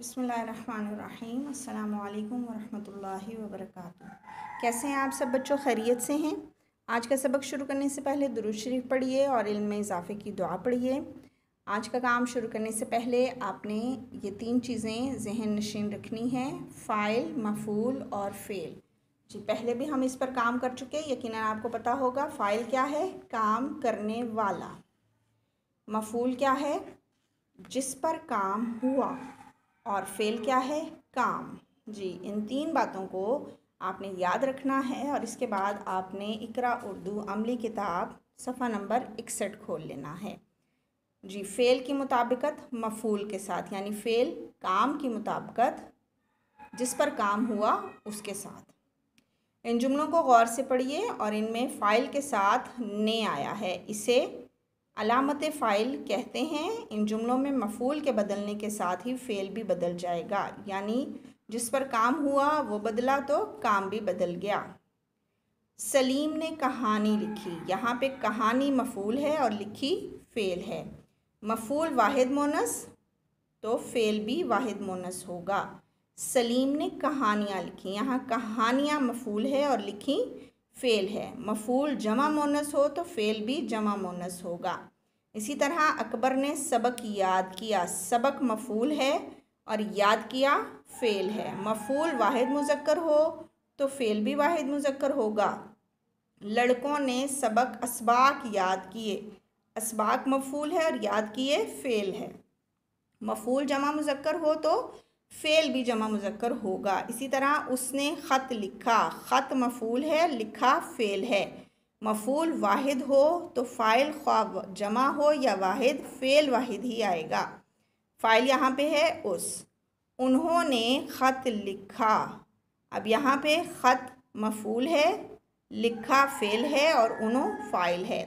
बसमीम अल्लाम वरहमतुल्लाहि वबरकातु कैसे हैं आप सब बच्चों खैरियत से हैं आज का सबक शुरू करने से पहले दुरुज शरीफ पढ़िए और इल्म में इजाफ़े की दुआ पढ़िए आज का काम शुरू करने से पहले आपने ये तीन चीज़ें जहन नशीन रखनी है फ़ाइल मफूल और फ़ेल जी पहले भी हम इस पर काम कर चुके हैं यकीन आपको पता होगा फ़ाइल क्या है काम करने वाला मफूल क्या है जिस पर काम हुआ और फेल क्या है काम जी इन तीन बातों को आपने याद रखना है और इसके बाद आपने इकरा उर्दू अमली किताब सफ़ा नंबर इकसठ खोल लेना है जी फ़ेल की मुताबिकत मफूल के साथ यानी फ़ेल काम की मुताबिकत जिस पर काम हुआ उसके साथ इन जुमलों को गौर से पढ़िए और इनमें फ़ाइल के साथ ने आया है इसे अलामत फ़ाइल कहते हैं इन जुमलों में मफूल के बदलने के साथ ही फ़ेल भी बदल जाएगा यानी जिस पर काम हुआ वो बदला तो काम भी बदल गया सलीम ने कहानी लिखी यहाँ पे कहानी मफूल है और लिखी फ़ेल है मफूल वाहिद मोनस तो फ़ेल भी वाहिद मोनस होगा सलीम ने कहानियाँ लिखी यहाँ कहानियाँ मफूल है और लिखी फ़ेल है मफूल जमा मोनस हो तो फ़ेल भी जमा मोनस होगा इसी तरह अकबर ने सबक याद किया सबक मफूल है और याद किया फ़ेल है मफूल वाहिद मुजक्कर हो तो फ़ेल भी वाहिद मुजक्कर होगा लड़कों ने सबक इसबाक याद किए इसबाक मफूल है और याद किए फ़ेल है मफूल जमा मुजक्कर हो तो फ़ेल भी जमा मुजक्कर होगा इसी तरह उसने ख़त लिखा ख़त मफूल है लिखा फ़ेल है मफूल वाहिद हो तो फ़ाइल ख्वाब जमा हो या वाहिद फ़ेल वाहिद ही आएगा फ़ाइल यहाँ पे है उस उन्होंने ख़त लिखा अब यहाँ पे ख़त मफूल है लिखा फ़ेल है और उन्हों फ़ाइल है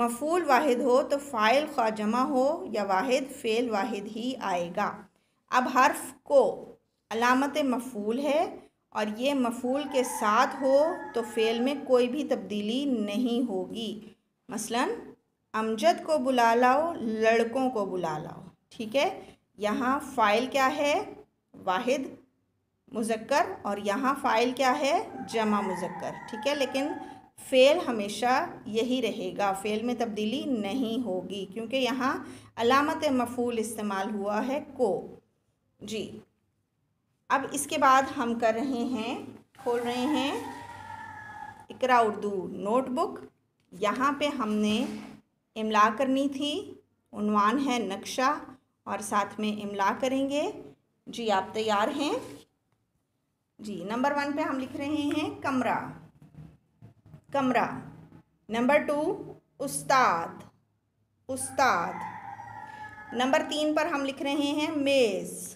मफूल वाहिद हो तो फ़ाइल ख्वा जमा हो या वाहिद फ़ेल वाहिद ही आएगा अब हर्फ को अलामत मफूल है और ये मफूल के साथ हो तो फ़ेल में कोई भी तब्दीली नहीं होगी मसलन अमजद को बुला लाओ लड़कों को बुला लाओ ठीक है यहाँ फ़ाइल क्या है वाहिद मुजक्कर और यहाँ फ़ाइल क्या है जमा मुजक्कर ठीक है लेकिन फ़ेल हमेशा यही रहेगा फ़ेल में तब्दीली नहीं होगी क्योंकि यहाँ अलामत मफूल इस्तेमाल हुआ है को जी अब इसके बाद हम कर रहे हैं खोल रहे हैं इकरा उर्दू नोटबुक यहाँ पे हमने इमला करनी थी उनवान है नक्शा और साथ में इमला करेंगे जी आप तैयार हैं जी नंबर वन पे हम लिख रहे हैं कमरा कमरा नंबर टू उस्ताद उस्ताद नंबर तीन पर हम लिख रहे हैं मेज़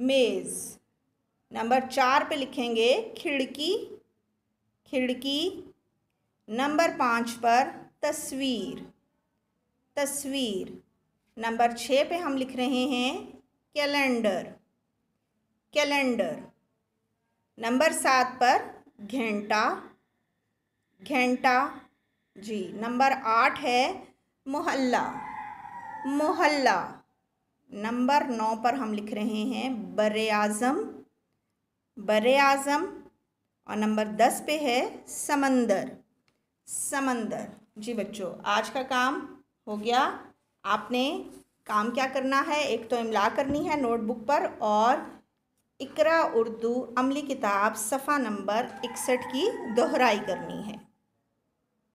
मेज़ नंबर चार पे लिखेंगे खिड़की खिड़की नंबर पाँच पर तस्वीर तस्वीर नंबर छः पे हम लिख रहे हैं कैलेंडर कैलेंडर नंबर सात पर घंटा घंटा जी नंबर आठ है मोहल्ला मोहल्ला नंबर नौ पर हम लिख रहे हैं बर आज़म बर आज़म और नंबर दस पे है समंदर समंदर जी बच्चों आज का काम हो गया आपने काम क्या करना है एक तो इमला करनी है नोटबुक पर और इकरा उर्दू अमली किताब सफ़ा नंबर इकसठ की दोहराई करनी है